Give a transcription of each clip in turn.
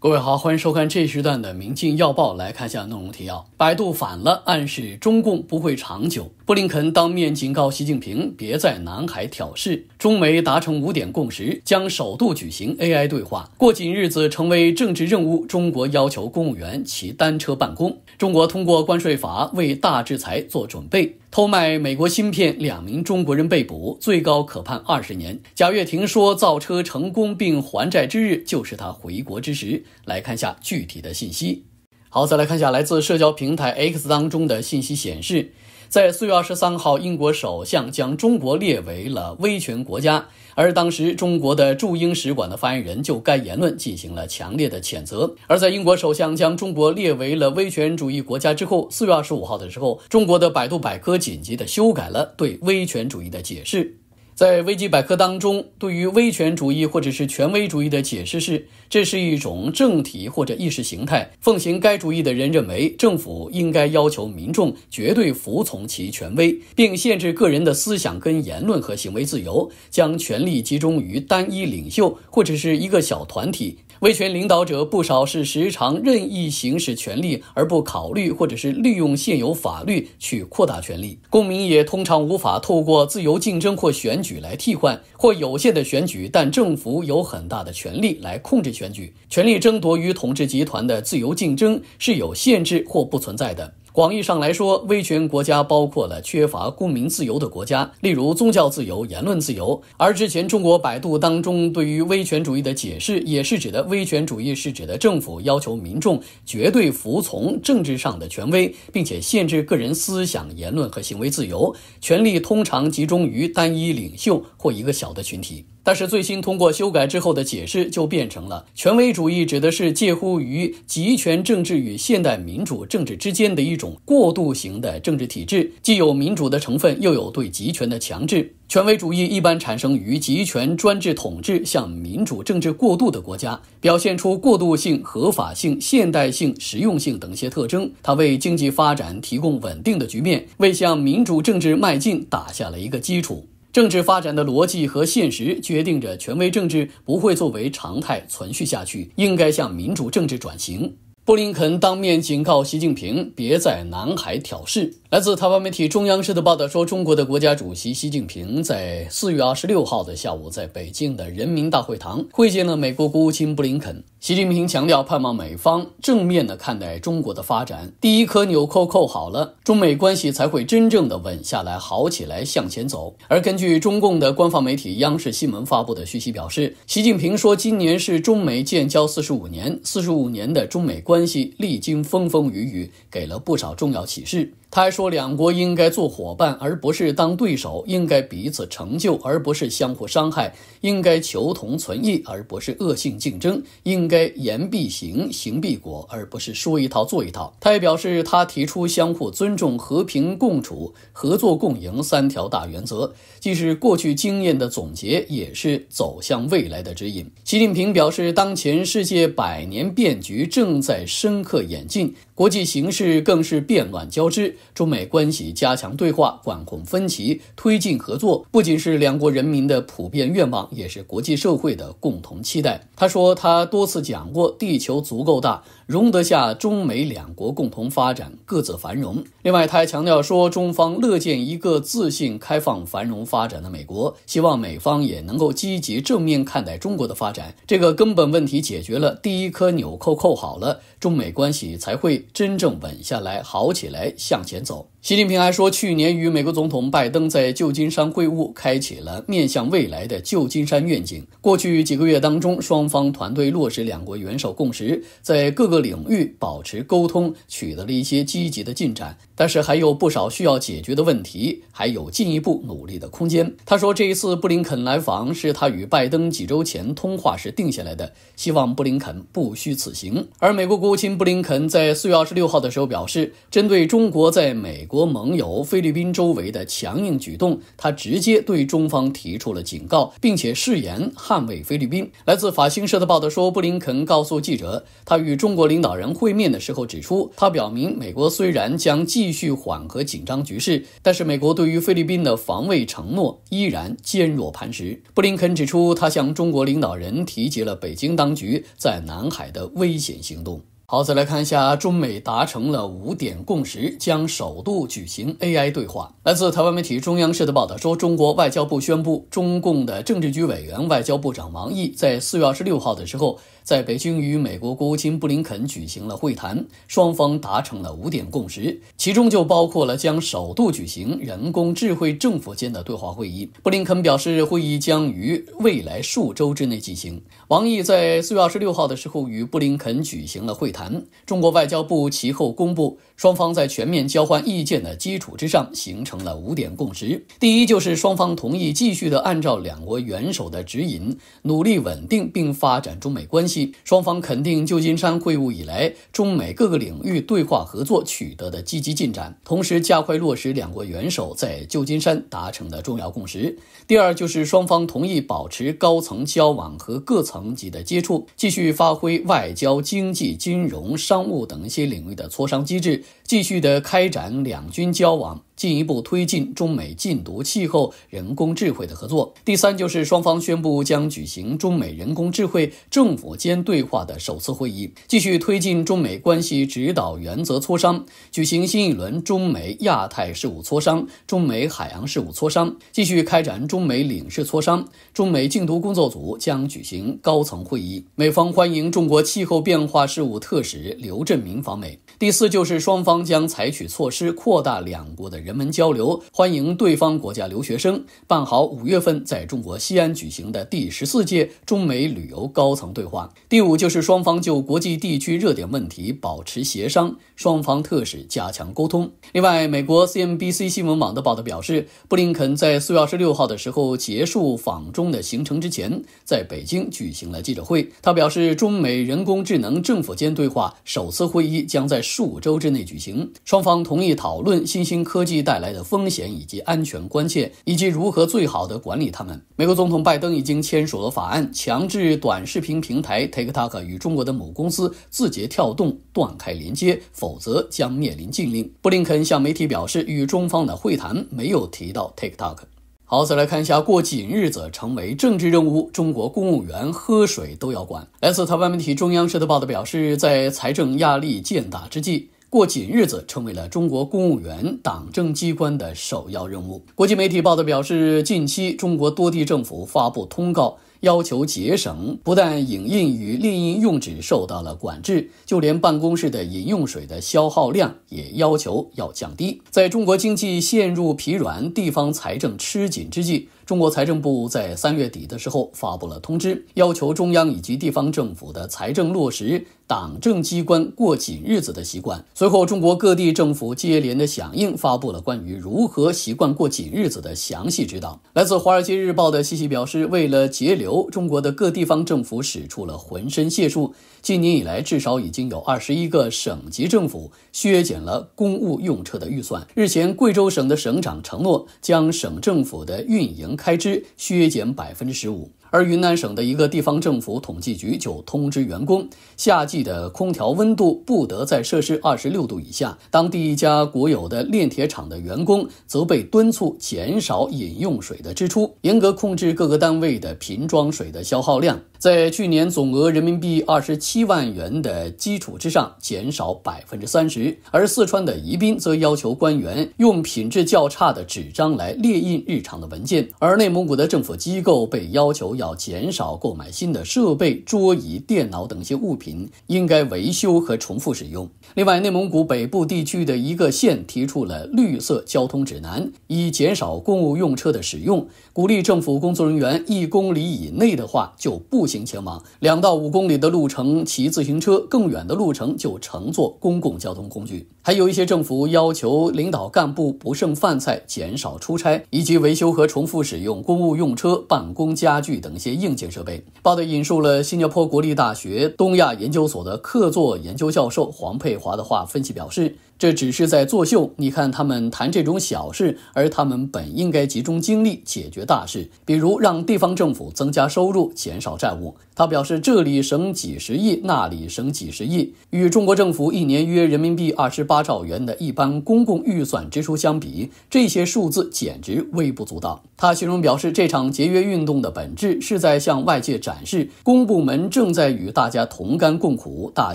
各位好，欢迎收看这一时段的《明镜要报》，来看一下内容提要。百度反了，暗示中共不会长久。布林肯当面警告习近平别在南海挑事，中美达成五点共识，将首度举行 AI 对话。过紧日子成为政治任务，中国要求公务员骑单车办公。中国通过关税法为大制裁做准备，偷卖美国芯片两名中国人被捕，最高可判二十年。贾跃亭说造车成功并还债之日就是他回国之时。来看下具体的信息。好，再来看一下来自社交平台 X 当中的信息显示，在四月二十三号，英国首相将中国列为了威权国家，而当时中国的驻英使馆的发言人就该言论进行了强烈的谴责。而在英国首相将中国列为了威权主义国家之后，四月二十五号的时候，中国的百度百科紧急的修改了对威权主义的解释。在维基百科当中，对于威权主义或者是权威主义的解释是，这是一种政体或者意识形态。奉行该主义的人认为，政府应该要求民众绝对服从其权威，并限制个人的思想、跟言论和行为自由，将权力集中于单一领袖或者是一个小团体。维权领导者不少是时常任意行使权力而不考虑，或者是利用现有法律去扩大权力。公民也通常无法透过自由竞争或选举来替换或有限的选举，但政府有很大的权力来控制选举。权力争夺与统治集团的自由竞争是有限制或不存在的。广义上来说，威权国家包括了缺乏公民自由的国家，例如宗教自由、言论自由。而之前中国百度当中对于威权主义的解释，也是指的威权主义是指的政府要求民众绝对服从政治上的权威，并且限制个人思想、言论和行为自由，权力通常集中于单一领袖或一个小的群体。但是，最新通过修改之后的解释就变成了：权威主义指的是介乎于集权政治与现代民主政治之间的一种过渡型的政治体制，既有民主的成分，又有对集权的强制。权威主义一般产生于集权专制统治向民主政治过渡的国家，表现出过渡性、合法性、现代性、实用性等些特征。它为经济发展提供稳定的局面，为向民主政治迈进打下了一个基础。政治发展的逻辑和现实决定着权威政治不会作为常态存续下去，应该向民主政治转型。布林肯当面警告习近平，别在南海挑事。来自台湾媒体中央社的报道说，中国的国家主席习近平在四月二十六号的下午，在北京的人民大会堂会见了美国国务卿布林肯。习近平强调，盼望美方正面的看待中国的发展，第一颗纽扣扣好了，中美关系才会真正的稳下来、好起来、向前走。而根据中共的官方媒体央视新闻发布的讯息表示，习近平说，今年是中美建交四十五年，四十五年的中美关系历经风风雨雨，给了不少重要启示。他说，两国应该做伙伴，而不是当对手；应该彼此成就，而不是相互伤害；应该求同存异，而不是恶性竞争；应该言必行，行必果，而不是说一套做一套。他也表示，他提出相互尊重、和平共处、合作共赢三条大原则，既是过去经验的总结，也是走向未来的指引。习近平表示，当前世界百年变局正在深刻演进，国际形势更是变乱交织。中美关系加强对话、管控分歧、推进合作，不仅是两国人民的普遍愿望，也是国际社会的共同期待。他说，他多次讲过，地球足够大，容得下中美两国共同发展、各自繁荣。另外，他还强调说，中方乐见一个自信、开放、繁荣发展的美国，希望美方也能够积极正面看待中国的发展。这个根本问题解决了，第一颗纽扣扣好了，中美关系才会真正稳下来、好起来、向。前走。习近平还说，去年与美国总统拜登在旧金山会晤，开启了面向未来的旧金山愿景。过去几个月当中，双方团队落实两国元首共识，在各个领域保持沟通，取得了一些积极的进展。但是还有不少需要解决的问题，还有进一步努力的空间。他说，这一次布林肯来访是他与拜登几周前通话时定下来的，希望布林肯不虚此行。而美国国务卿布林肯在四月二十六号的时候表示，针对中国在美。国盟友菲律宾周围的强硬举动，他直接对中方提出了警告，并且誓言捍卫菲律宾。来自法新社的报道说，布林肯告诉记者，他与中国领导人会面的时候指出，他表明美国虽然将继续缓和紧张局势，但是美国对于菲律宾的防卫承诺依然坚若磐石。布林肯指出，他向中国领导人提及了北京当局在南海的危险行动。好，再来看一下，中美达成了五点共识，将首度举行 AI 对话。来自台湾媒体中央社的报道说，中国外交部宣布，中共的政治局委员、外交部长王毅在四月二十六号的时候，在北京与美国国务卿布林肯举行了会谈，双方达成了五点共识，其中就包括了将首度举行人工智慧政府间的对话会议。布林肯表示，会议将于未来数周之内进行。王毅在四月二十六号的时候与布林肯举行了会谈。谈。中国外交部其后公布，双方在全面交换意见的基础之上，形成了五点共识。第一，就是双方同意继续的按照两国元首的指引，努力稳定并发展中美关系。双方肯定旧金山会晤以来，中美各个领域对话合作取得的积极进展，同时加快落实两国元首在旧金山达成的重要共识。第二，就是双方同意保持高层交往和各层级的接触，继续发挥外交、经济、军。融商务等一些领域的磋商机制，继续的开展两军交往。进一步推进中美禁毒、气候、人工智慧的合作。第三，就是双方宣布将举行中美人工智慧政府间对话的首次会议，继续推进中美关系指导原则磋商，举行新一轮中美亚太事务磋商、中美海洋事务磋商，继续开展中美领事磋商。中美禁毒工作组将举行高层会议。美方欢迎中国气候变化事务特使刘振民访美。第四，就是双方将采取措施扩大两国的。人们交流，欢迎对方国家留学生，办好五月份在中国西安举行的第十四届中美旅游高层对话。第五就是双方就国际地区热点问题保持协商，双方特使加强沟通。另外，美国 C N B C 新闻网的报道表示，布林肯在四月二十六号的时候结束访中的行程之前，在北京举行了记者会。他表示，中美人工智能政府间对话首次会议将在数周之内举行，双方同意讨论新兴科技。带来的风险以及安全关切，以及如何最好的管理他们。美国总统拜登已经签署了法案，强制短视频平台 TikTok 与中国的母公司字节跳动断开连接，否则将面临禁令。布林肯向媒体表示，与中方的会谈没有提到 TikTok。好，再来看一下过紧日子成为政治任务，中国公务员喝水都要管。来自台湾媒体《中央社》的报道表示，在财政压力渐大之际。过紧日子成为了中国公务员、党政机关的首要任务。国际媒体报道表示，近期中国多地政府发布通告，要求节省。不但影印与立印用纸受到了管制，就连办公室的饮用水的消耗量也要求要降低。在中国经济陷入疲软、地方财政吃紧之际。中国财政部在三月底的时候发布了通知，要求中央以及地方政府的财政落实党政机关过紧日子的习惯。随后，中国各地政府接连的响应，发布了关于如何习惯过紧日子的详细指导。来自《华尔街日报》的西西表示，为了节流，中国的各地方政府使出了浑身解数。今年以来，至少已经有二十一个省级政府削减了公务用车的预算。日前，贵州省的省长承诺将省政府的运营。开支削减百分之十五，而云南省的一个地方政府统计局就通知员工，夏季的空调温度不得在摄氏二十六度以下。当地一家国有的炼铁厂的员工则被敦促减少饮用水的支出，严格控制各个单位的瓶装水的消耗量，在去年总额人民币二十七万元的基础之上减少百分之三十。而四川的宜宾则要求官员用品质较差的纸张来列印日常的文件，而。而内蒙古的政府机构被要求要减少购买新的设备、桌椅、电脑等一些物品，应该维修和重复使用。另外，内蒙古北部地区的一个县提出了绿色交通指南，以减少公务用车的使用，鼓励政府工作人员一公里以内的话就步行前往，两到五公里的路程骑自行车，更远的路程就乘坐公共交通工具。还有一些政府要求领导干部不剩饭菜，减少出差，以及维修和重复使。使用公务用车、办公家具等一些硬件设备。报道引述了新加坡国立大学东亚研究所的客座研究教授黄佩华的话，分析表示。这只是在作秀。你看，他们谈这种小事，而他们本应该集中精力解决大事，比如让地方政府增加收入、减少债务。他表示，这里省几十亿，那里省几十亿，与中国政府一年约人民币二十八兆元的一般公共预算支出相比，这些数字简直微不足道。他形容表示，这场节约运动的本质是在向外界展示，公部门正在与大家同甘共苦，大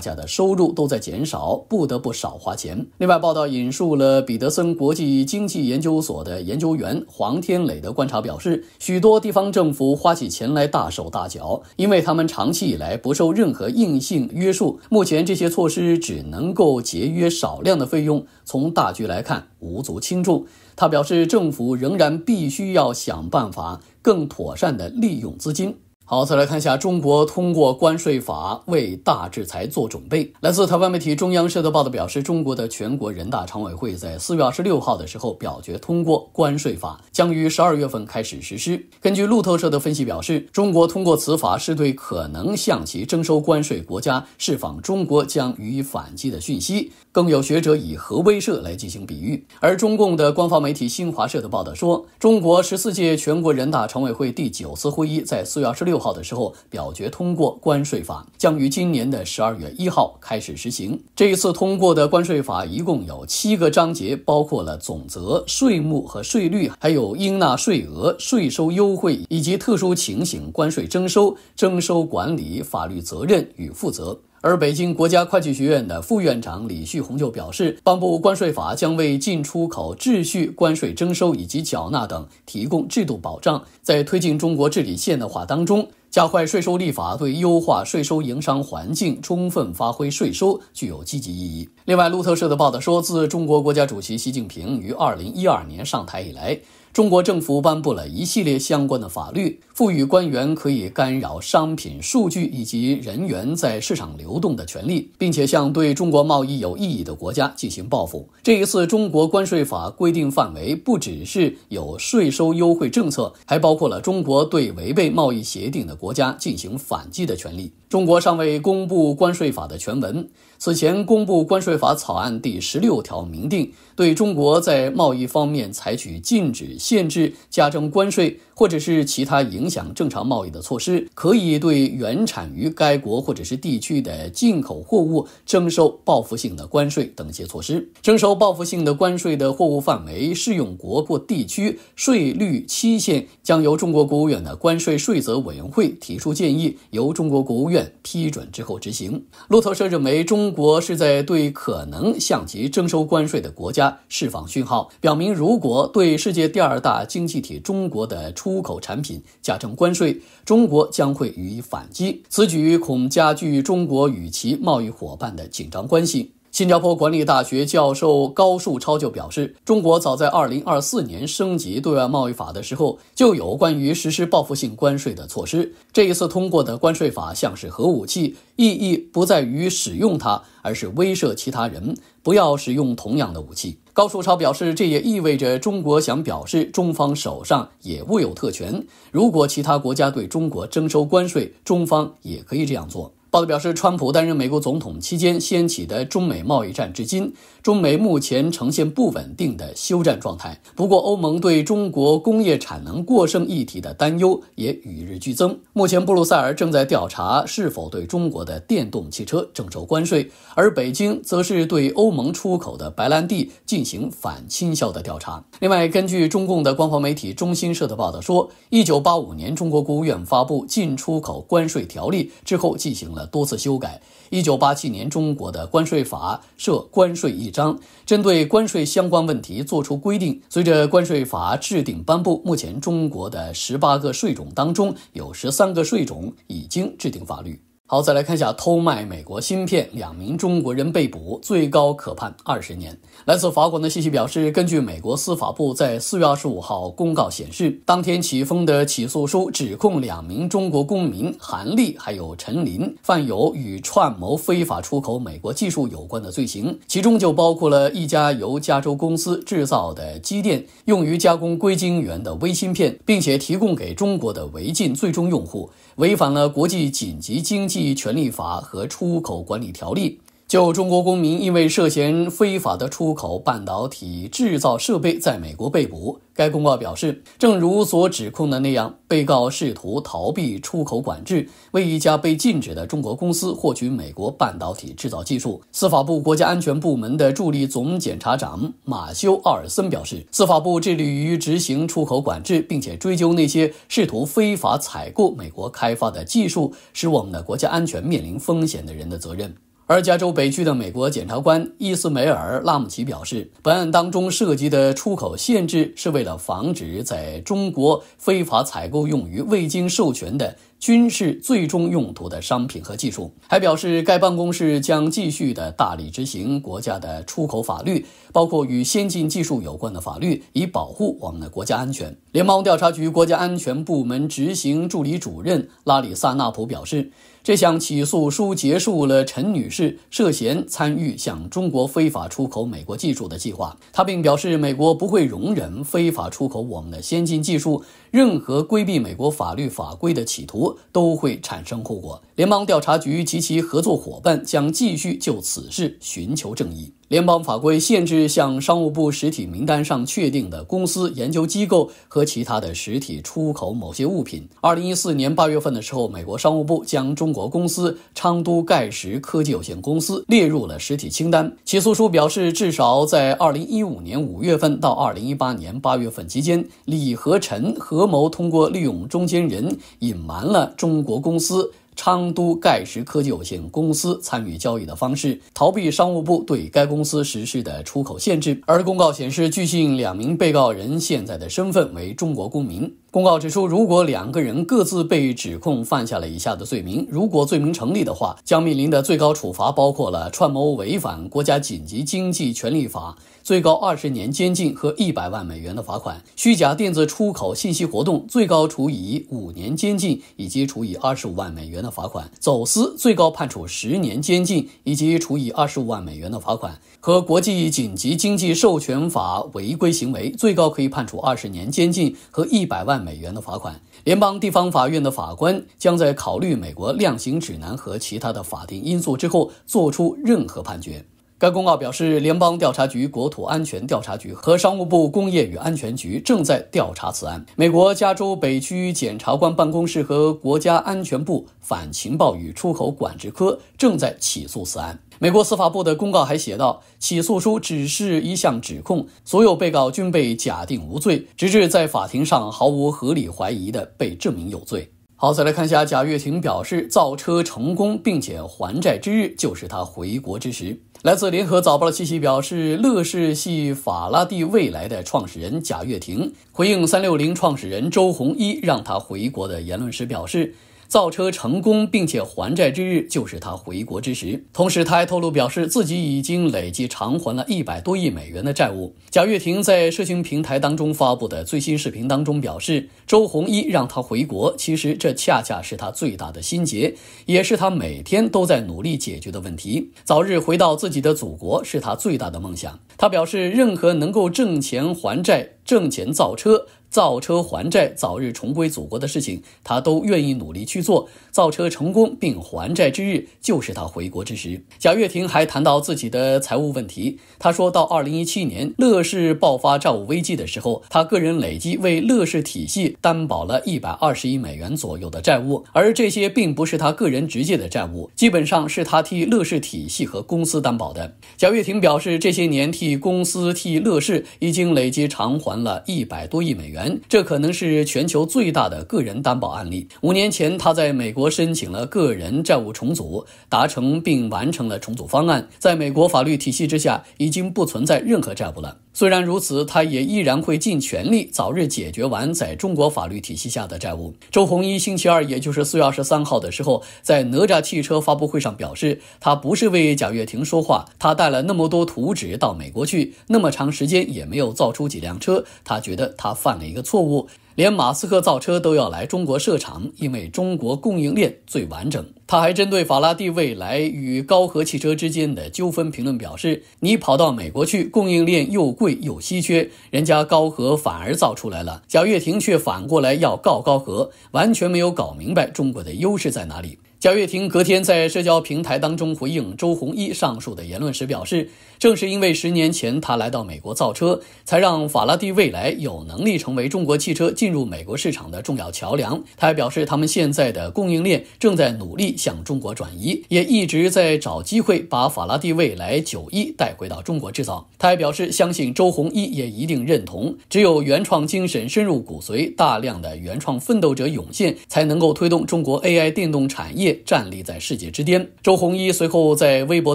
家的收入都在减少，不得不少花钱。另外，报道引述了彼得森国际经济研究所的研究员黄天磊的观察，表示许多地方政府花起钱来大手大脚，因为他们长期以来不受任何硬性约束。目前，这些措施只能够节约少量的费用，从大局来看无足轻重。他表示，政府仍然必须要想办法更妥善的利用资金。好，再来看一下中国通过关税法为大制裁做准备。来自台湾媒体中央社的报道表示，中国的全国人大常委会在四月二十六号的时候表决通过关税法，将于十二月份开始实施。根据路透社的分析表示，中国通过此法是对可能向其征收关税国家释放中国将予以反击的讯息。更有学者以核威慑来进行比喻。而中共的官方媒体新华社的报道说，中国十四届全国人大常委会第九次会议在四月二十六。六号的时候，表决通过关税法，将于今年的十二月一号开始实行。这一次通过的关税法一共有七个章节，包括了总则、税目和税率，还有应纳税额、税收优惠以及特殊情形关税征收、征收管理、法律责任与负责。而北京国家会计学院的副院长李旭红就表示，颁布关税法将为进出口秩序、关税征收以及缴纳等提供制度保障。在推进中国治理现代化当中，加快税收立法对优化税收营商环境、充分发挥税收具有积极意义。另外，路透社的报道说，自中国国家主席习近平于二零一二年上台以来。中国政府颁布了一系列相关的法律，赋予官员可以干扰商品数据以及人员在市场流动的权利，并且向对中国贸易有意义的国家进行报复。这一次，中国关税法规定范围不只是有税收优惠政策，还包括了中国对违背贸易协定的国家进行反击的权利。中国尚未公布关税法的全文。此前公布关税法草案第十六条明定，对中国在贸易方面采取禁止、限制、加征关税。或者是其他影响正常贸易的措施，可以对原产于该国或者是地区的进口货物征收报复性的关税等一些措施。征收报复性的关税的货物范围、适用国或地区、税率、期限将由中国国务院的关税税则委员会提出建议，由中国国务院批准之后执行。路透社认为，中国是在对可能向其征收关税的国家释放讯号，表明如果对世界第二大经济体中国的出口产品加征关税，中国将会予以反击。此举恐加剧中国与其贸易伙伴的紧张关系。新加坡管理大学教授高树超就表示，中国早在2024年升级对外贸易法的时候，就有关于实施报复性关税的措施。这一次通过的关税法像是核武器，意义不在于使用它，而是威慑其他人不要使用同样的武器。高树超表示，这也意味着中国想表示，中方手上也握有特权。如果其他国家对中国征收关税，中方也可以这样做。报道表示，川普担任美国总统期间掀起的中美贸易战，至今中美目前呈现不稳定的休战状态。不过，欧盟对中国工业产能过剩议题的担忧也与日俱增。目前，布鲁塞尔正在调查是否对中国的电动汽车征收关税，而北京则是对欧盟出口的白兰地进行反倾销的调查。另外，根据中共的官方媒体中新社的报道说，一九八五年中国国务院发布进出口关税条例之后，进行了。多次修改。一九八七年，中国的关税法设关税一章，针对关税相关问题作出规定。随着关税法制定颁布，目前中国的十八个税种当中，有十三个税种已经制定法律。好，再来看一下偷卖美国芯片，两名中国人被捕，最高可判二十年。来自法国的信息表示，根据美国司法部在四月二十五号公告显示，当天起封的起诉书指控两名中国公民韩立还有陈林犯有与串谋非法出口美国技术有关的罪行，其中就包括了一家由加州公司制造的机电，用于加工硅晶圆的微芯片，并且提供给中国的违禁最终用户，违反了国际紧急经济。《权利法》和《出口管理条例》。就中国公民因为涉嫌非法的出口半导体制造设备在美国被捕，该公告表示：“正如所指控的那样，被告试图逃避出口管制，为一家被禁止的中国公司获取美国半导体制造技术。”司法部国家安全部门的助理总检察长马修·奥尔森表示：“司法部致力于执行出口管制，并且追究那些试图非法采购美国开发的技术，使我们的国家安全面临风险的人的责任。”而加州北区的美国检察官伊斯梅尔·拉姆齐表示，本案当中涉及的出口限制是为了防止在中国非法采购用于未经授权的。军事最终用途的商品和技术，还表示该办公室将继续的大力执行国家的出口法律，包括与先进技术有关的法律，以保护我们的国家安全。联邦调查局国家安全部门执行助理主任拉里·萨纳普表示，这项起诉书结束了陈女士涉嫌参与向中国非法出口美国技术的计划。他并表示，美国不会容忍非法出口我们的先进技术，任何规避美国法律法规的企图。都会产生后果。联邦调查局及其合作伙伴将继续就此事寻求正义。联邦法规限制向商务部实体名单上确定的公司、研究机构和其他的实体出口某些物品。二零一四年八月份的时候，美国商务部将中国公司昌都盖石科技有限公司列入了实体清单。起诉书表示，至少在二零一五年五月份到二零一八年八月份期间，李和陈合谋通过利用中间人，隐瞒了中国公司。昌都盖石科技有限公司参与交易的方式，逃避商务部对该公司实施的出口限制。而公告显示，据信两名被告人现在的身份为中国公民。公告指出，如果两个人各自被指控犯下了以下的罪名，如果罪名成立的话，将面临的最高处罚包括了串谋违反国家紧急经济权利法。最高二十年监禁和一百万美元的罚款；虚假电子出口信息活动最高处以五年监禁以及处以二十五万美元的罚款；走私最高判处十年监禁以及处以二十五万美元的罚款；和国际紧急经济授权法违规行为最高可以判处二十年监禁和一百万美元的罚款。联邦地方法院的法官将在考虑美国量刑指南和其他的法定因素之后作出任何判决。该公告表示，联邦调查局、国土安全调查局和商务部工业与安全局正在调查此案。美国加州北区检察官办公室和国家安全部反情报与出口管制科正在起诉此案。美国司法部的公告还写道：“起诉书只是一项指控，所有被告均被假定无罪，直至在法庭上毫无合理怀疑的被证明有罪。”好，再来看一下贾跃亭表示，造车成功并且还债之日，就是他回国之时。来自联合早报的信息表示，乐视系法拉第未来的创始人贾跃亭回应三六零创始人周鸿祎让他回国的言论时表示。造车成功并且还债之日，就是他回国之时。同时，他还透露表示自己已经累计偿还了一百多亿美元的债务。贾跃亭在社群平台当中发布的最新视频当中表示，周鸿祎让他回国，其实这恰恰是他最大的心结，也是他每天都在努力解决的问题。早日回到自己的祖国是他最大的梦想。他表示，任何能够挣钱还债、挣钱造车。造车还债，早日重归祖国的事情，他都愿意努力去做。造车成功并还债之日，就是他回国之时。贾跃亭还谈到自己的财务问题，他说到，二零一七年乐视爆发债务危机的时候，他个人累计为乐视体系担保了一百二十亿美元左右的债务，而这些并不是他个人直接的债务，基本上是他替乐视体系和公司担保的。贾跃亭表示，这些年替公司、替乐视已经累计偿还了一百多亿美元。这可能是全球最大的个人担保案例。五年前，他在美国申请了个人债务重组，达成并完成了重组方案。在美国法律体系之下，已经不存在任何债务了。虽然如此，他也依然会尽全力早日解决完在中国法律体系下的债务。周鸿祎星期二，也就是四月二十三号的时候，在哪吒汽车发布会上表示，他不是为贾跃亭说话。他带了那么多图纸到美国去，那么长时间也没有造出几辆车。他觉得他犯了。一个错误，连马斯克造车都要来中国设厂，因为中国供应链最完整。他还针对法拉第未来与高和汽车之间的纠纷评论表示：“你跑到美国去，供应链又贵又稀缺，人家高和反而造出来了，贾跃亭却反过来要告高和，完全没有搞明白中国的优势在哪里。”贾跃亭隔天在社交平台当中回应周鸿祎上述的言论时表示，正是因为十年前他来到美国造车，才让法拉第未来有能力成为中国汽车进入美国市场的重要桥梁。他还表示，他们现在的供应链正在努力向中国转移，也一直在找机会把法拉第未来九一带回到中国制造。他还表示，相信周鸿祎也一定认同，只有原创精神深入骨髓，大量的原创奋斗者涌现，才能够推动中国 AI 电动产业。站立在世界之巅。周鸿祎随后在微博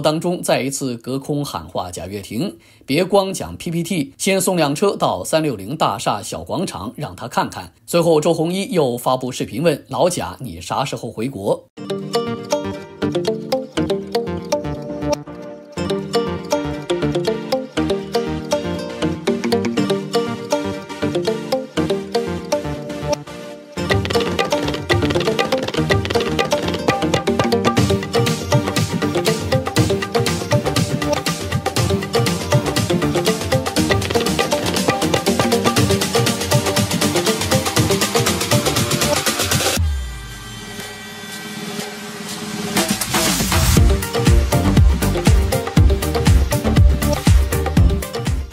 当中再一次隔空喊话贾跃亭：“别光讲 PPT，先送辆车到三六零大厦小广场，让他看看。”随后，周鸿祎又发布视频问老贾：“你啥时候回国？”